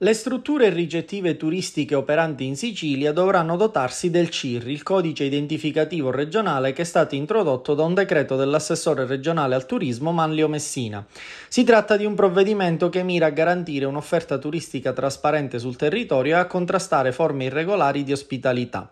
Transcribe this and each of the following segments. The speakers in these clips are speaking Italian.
Le strutture ricettive turistiche operanti in Sicilia dovranno dotarsi del CIR, il codice identificativo regionale che è stato introdotto da un decreto dell'assessore regionale al turismo Manlio Messina. Si tratta di un provvedimento che mira a garantire un'offerta turistica trasparente sul territorio e a contrastare forme irregolari di ospitalità.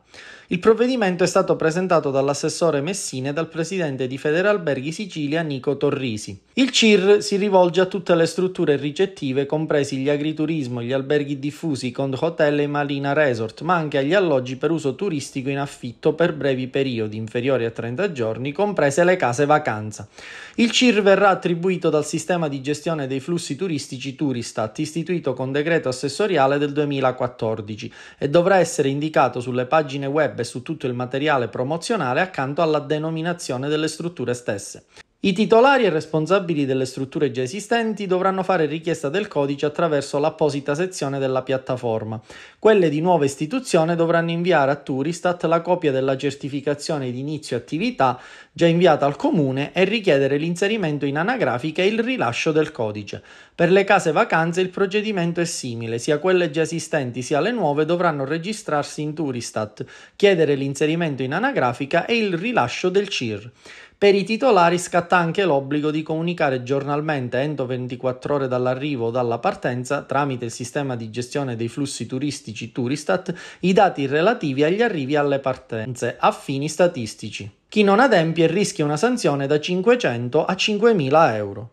Il provvedimento è stato presentato dall'assessore Messina e dal presidente di Federalberghi Sicilia Nico Torrisi. Il CIR si rivolge a tutte le strutture ricettive, compresi gli agriturismo, gli alberghi diffusi, con hotel e marina resort, ma anche agli alloggi per uso turistico in affitto per brevi periodi inferiori a 30 giorni, comprese le case vacanza. Il CIR verrà attribuito dal sistema di gestione dei flussi turistici Turistat, istituito con decreto assessoriale del 2014 e dovrà essere indicato sulle pagine web e su tutto il materiale promozionale accanto alla denominazione delle strutture stesse. I titolari e responsabili delle strutture già esistenti dovranno fare richiesta del codice attraverso l'apposita sezione della piattaforma. Quelle di nuova istituzione dovranno inviare a Turistat la copia della certificazione di inizio attività già inviata al comune e richiedere l'inserimento in anagrafica e il rilascio del codice. Per le case vacanze il procedimento è simile, sia quelle già esistenti sia le nuove dovranno registrarsi in Turistat, chiedere l'inserimento in anagrafica e il rilascio del CIR. Per i titolari scatta anche l'obbligo di comunicare giornalmente entro 24 ore dall'arrivo o dalla partenza, tramite il sistema di gestione dei flussi turistici Turistat, i dati relativi agli arrivi e alle partenze a fini statistici. Chi non adempie rischia una sanzione da 500 a 5.000 euro.